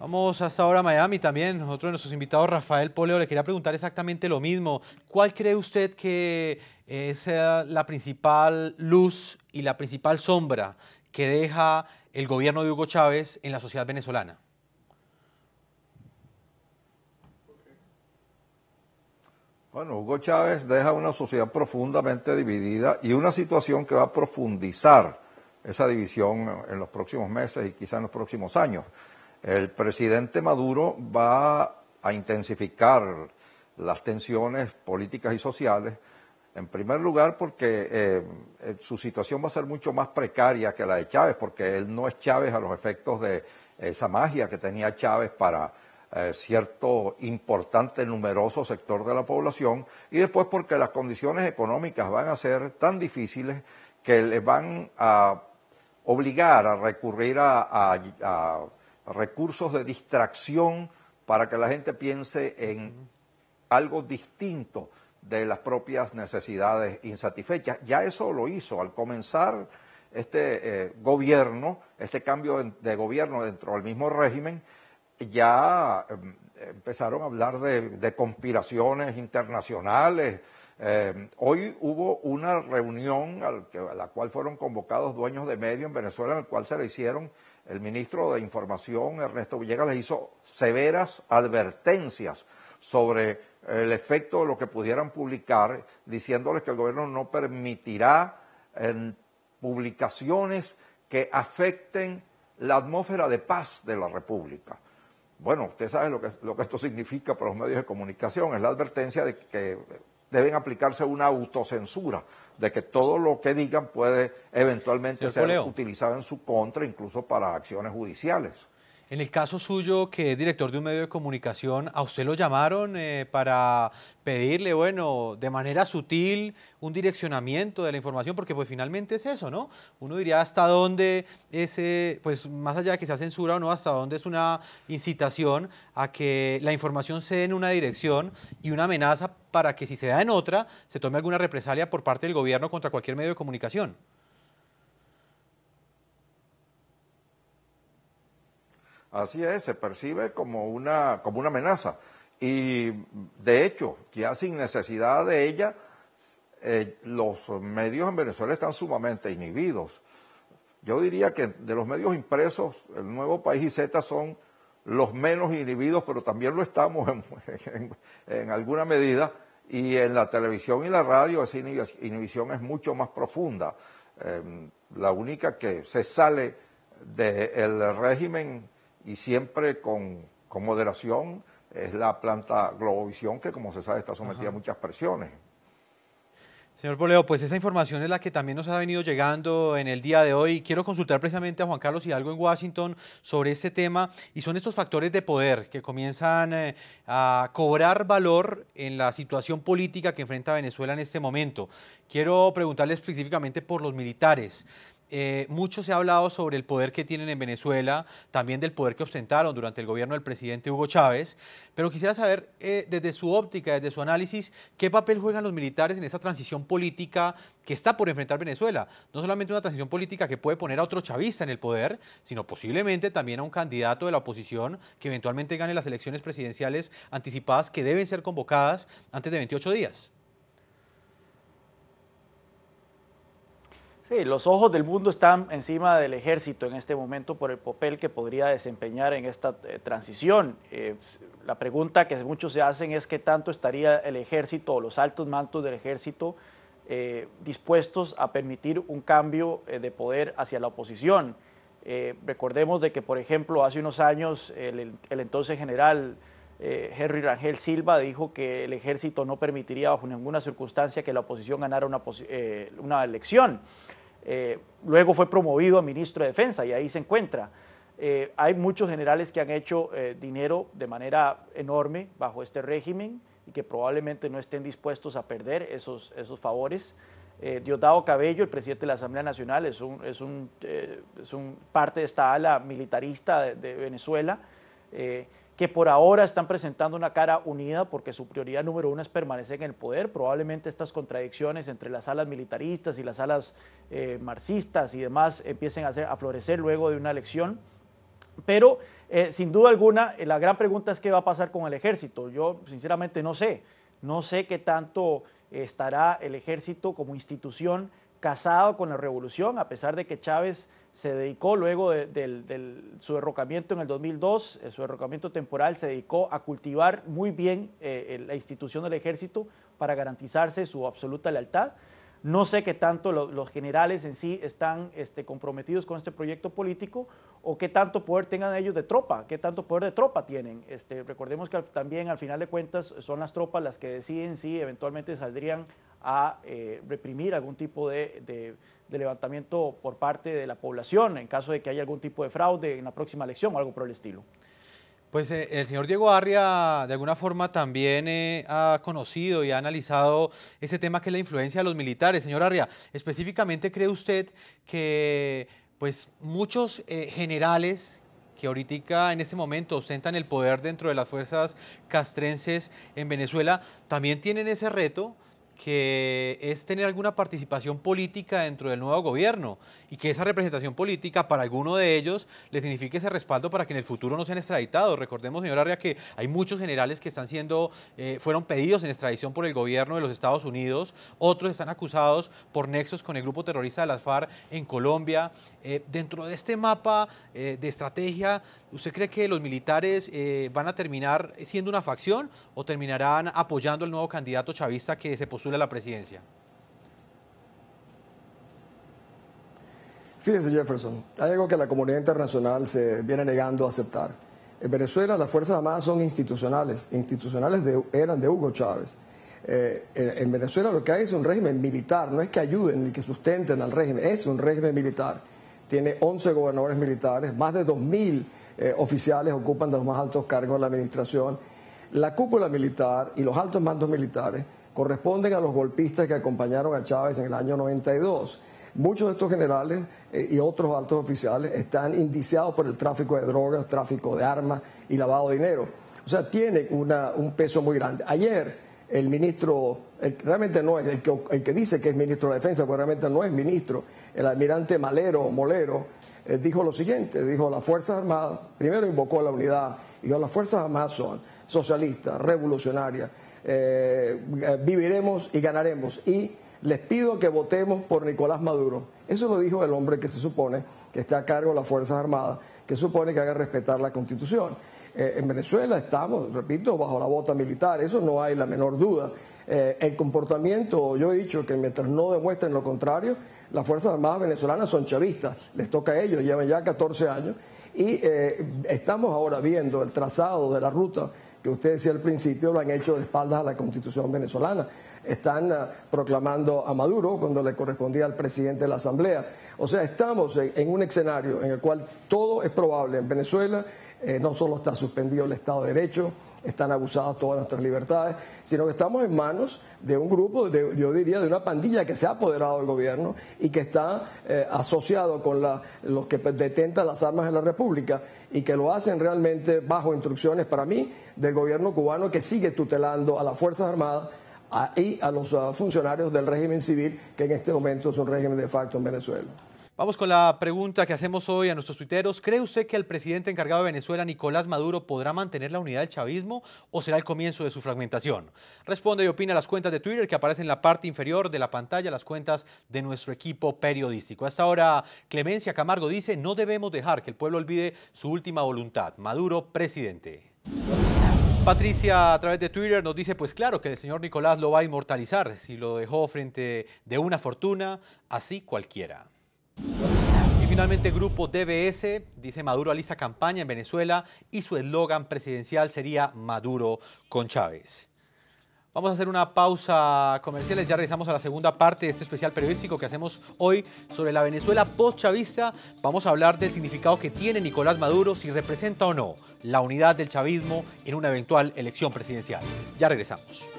Vamos hasta ahora a Miami también. nosotros de nuestros invitados, Rafael Poleo, le quería preguntar exactamente lo mismo. ¿Cuál cree usted que eh, sea la principal luz y la principal sombra que deja el gobierno de Hugo Chávez en la sociedad venezolana? Bueno, Hugo Chávez deja una sociedad profundamente dividida y una situación que va a profundizar esa división en los próximos meses y quizá en los próximos años. El presidente Maduro va a intensificar las tensiones políticas y sociales, en primer lugar porque eh, eh, su situación va a ser mucho más precaria que la de Chávez, porque él no es Chávez a los efectos de esa magia que tenía Chávez para eh, cierto importante, numeroso sector de la población, y después porque las condiciones económicas van a ser tan difíciles que le van a obligar a recurrir a recursos de distracción para que la gente piense en algo distinto de las propias necesidades insatisfechas. Ya eso lo hizo al comenzar este eh, gobierno, este cambio de gobierno dentro del mismo régimen, ya em, empezaron a hablar de, conspiraciones internacionales. Em, hoy hubo una reunión a la cual fueron convocados dueños de medios en Venezuela, en la cual se le hicieron el ministro de Información, Ernesto Villegas, les hizo severas advertencias sobre el efecto de lo que pudieran publicar, diciéndoles que el gobierno no permitirá publicaciones que afecten la atmósfera de paz de la República. Bueno, usted sabe lo que, lo que esto significa para los medios de comunicación, es la advertencia de que deben aplicarse una autocensura de que todo lo que digan puede eventualmente ser utilizado en su contra, incluso para acciones judiciales. En el caso suyo, que es director de un medio de comunicación, ¿a usted lo llamaron eh, para pedirle, bueno, de manera sutil, un direccionamiento de la información? Porque pues finalmente es eso, ¿no? Uno diría hasta dónde ese, pues más allá de que sea censura o no, hasta dónde es una incitación a que la información se dé en una dirección y una amenaza para que si se da en otra, se tome alguna represalia por parte del gobierno contra cualquier medio de comunicación. Así es, se percibe como una, como una amenaza. Y de hecho, ya sin necesidad de ella, eh, los medios en Venezuela están sumamente inhibidos. Yo diría que de los medios impresos, el nuevo país y Z son los menos inhibidos, pero también lo estamos en, en, alguna medida. Y en la televisión y la radio esa inhibición es mucho más profunda. Em, la única que se sale del régimen y siempre con, moderación. Es la planta Globovisión que, como se sabe, está sometida a muchas presiones. Señor Boleo, pues esa información es la que también nos ha venido llegando en el día de hoy. Quiero consultar precisamente a Juan Carlos Hidalgo en Washington sobre este tema y son estos factores de poder que comienzan eh, a cobrar valor en la situación política que enfrenta Venezuela en este momento. Quiero preguntarle específicamente por los militares. Eh, mucho se ha hablado sobre el poder que tienen en Venezuela, también del poder que ostentaron durante el gobierno del presidente Hugo Chávez, pero quisiera saber eh, desde su óptica, desde su análisis, qué papel juegan los militares en esa transición política que está por enfrentar Venezuela. No solamente una transición política que puede poner a otro chavista en el poder, sino posiblemente también a un candidato de la oposición que eventualmente gane las elecciones presidenciales anticipadas que deben ser convocadas antes de 28 días. Sí, los ojos del mundo están encima del ejército en este momento por el papel que podría desempeñar en esta eh, transición. Eh, la pregunta que muchos se hacen es qué tanto estaría el ejército o los altos mantos del ejército eh, dispuestos a permitir un cambio de poder hacia la oposición. recordemos de que, por ejemplo, hace unos años el, entonces general Henry Rangel Silva dijo que el ejército no permitiría bajo ninguna circunstancia que la oposición ganara una, una elección. Eh, luego fue promovido a ministro de Defensa y ahí se encuentra. Eh, hay muchos generales que han hecho eh, dinero de manera enorme bajo este régimen y que probablemente no estén dispuestos a perder esos, esos favores. Eh, Diosdado Cabello, el presidente de la Asamblea Nacional, es un, es un, es un parte de esta ala militarista de, de Venezuela que por ahora están presentando una cara unida porque su prioridad número uno es permanecer en el poder. Probablemente estas contradicciones entre las alas militaristas y las alas eh, marxistas y demás empiecen a, florecer luego de una elección. Pero eh, sin duda alguna, eh, la gran pregunta es qué va a pasar con el ejército. Yo sinceramente no sé, no sé qué tanto estará el ejército como institución casado con la revolución, a pesar de que Chávez se dedicó luego de, su derrocamiento en el 2002, eh, su derrocamiento temporal, se dedicó a cultivar muy bien eh, la institución del ejército para garantizarse su absoluta lealtad. No sé qué tanto los generales en sí están este, comprometidos con este proyecto político o qué tanto poder tengan ellos de tropa, qué tanto poder de tropa tienen. Este, recordemos que también al final de cuentas son las tropas las que deciden si eventualmente saldrían a eh, reprimir algún tipo de, de, levantamiento por parte de la población en caso de que haya algún tipo de fraude en la próxima elección o algo por el estilo. Pues eh, el señor Diego Arria de alguna forma también eh, ha conocido y ha analizado ese tema que es la influencia de los militares. Señor Arria, específicamente cree usted que pues muchos eh, generales que ahorita en este momento ostentan el poder dentro de las fuerzas castrenses en Venezuela también tienen ese reto que es tener alguna participación política dentro del nuevo gobierno y que esa representación política para alguno de ellos le signifique ese respaldo para que en el futuro no sean extraditados. Recordemos, señor Arria, que hay muchos generales que están siendo, eh, fueron pedidos en extradición por el gobierno de los Estados Unidos, otros están acusados por nexos con el grupo terrorista de las FARC en Colombia. Eh, dentro de este mapa eh, de estrategia, ¿usted cree que los militares van a terminar siendo una facción o terminarán apoyando al nuevo candidato chavista que se postula de la presidencia? Fíjense Jefferson, hay algo que la comunidad internacional se viene negando a aceptar. En Venezuela las Fuerzas Armadas son institucionales, institucionales eran de Hugo Chávez. Eh, en Venezuela lo que hay es un régimen militar, no es que ayuden ni que sustenten al régimen, es un régimen militar. Tiene 11 gobernadores militares, más de 2.000 eh, oficiales ocupan de los más altos cargos de la administración. La cúpula militar y los altos mandos militares corresponden a los golpistas que acompañaron a Chávez en el año 92. Muchos de estos generales eh, y otros altos oficiales están indiciados por el tráfico de drogas, tráfico de armas y lavado de dinero. O sea, tiene una, un peso muy grande. Ayer el ministro, realmente no es el que, dice que es ministro de Defensa, pero realmente no es ministro, el almirante Malero Molero, eh, dijo lo siguiente, dijo las Fuerzas Armadas, primero invocó a la unidad, y dijo las Fuerzas Armadas son socialista, revolucionaria. Eh, eh, viviremos y ganaremos. Y les pido que votemos por Nicolás Maduro. Eso lo dijo el hombre que se supone que está a cargo de las Fuerzas Armadas, que supone que haga respetar la Constitución. Eh, en Venezuela estamos, repito, bajo la bota militar, eso no hay la menor duda. el comportamiento, yo he dicho que mientras no demuestren lo contrario, las Fuerzas Armadas venezolanas son chavistas, les toca a ellos, llevan ya 14 años, y estamos ahora viendo el trazado de la ruta que ustedes decía al principio, lo han hecho de espaldas a la constitución venezolana están ah, proclamando a Maduro cuando le correspondía al presidente de la Asamblea. O sea, estamos en un escenario en el cual todo es probable en Venezuela, eh, no solo está suspendido el Estado de Derecho, están abusadas todas nuestras libertades, sino que estamos en manos de un grupo, de, yo diría, de una pandilla que se ha apoderado del gobierno y que está eh, asociado con la, los que detentan las armas en la República y que lo hacen realmente bajo instrucciones para mí del gobierno cubano que sigue tutelando a las Fuerzas Armadas y a los ah, funcionarios del régimen civil, que en este momento es un régimen de facto en Venezuela. Vamos con la pregunta que hacemos hoy a nuestros tuiteros. ¿Cree usted que el presidente encargado de Venezuela, Nicolás Maduro, podrá mantener la unidad del chavismo o será el comienzo de su fragmentación? Responde y opina las cuentas de Twitter que aparecen en la parte inferior de la pantalla, las cuentas de nuestro equipo periodístico. Hasta ahora, Clemencia Camargo dice, no debemos dejar que el pueblo olvide su última voluntad. Maduro, presidente. Patricia a través de Twitter nos dice, pues claro, que el señor Nicolás lo va a inmortalizar si lo dejó frente de una fortuna, así cualquiera. Y finalmente, Grupo DBS, dice Maduro alisa campaña en Venezuela y su eslogan presidencial sería Maduro con Chávez. Vamos a hacer una pausa comercial ya regresamos a la segunda parte de este especial periodístico que hacemos hoy sobre la Venezuela post-chavista. Vamos a hablar del significado que tiene Nicolás Maduro, si representa o no la unidad del chavismo en una eventual elección presidencial. Ya regresamos.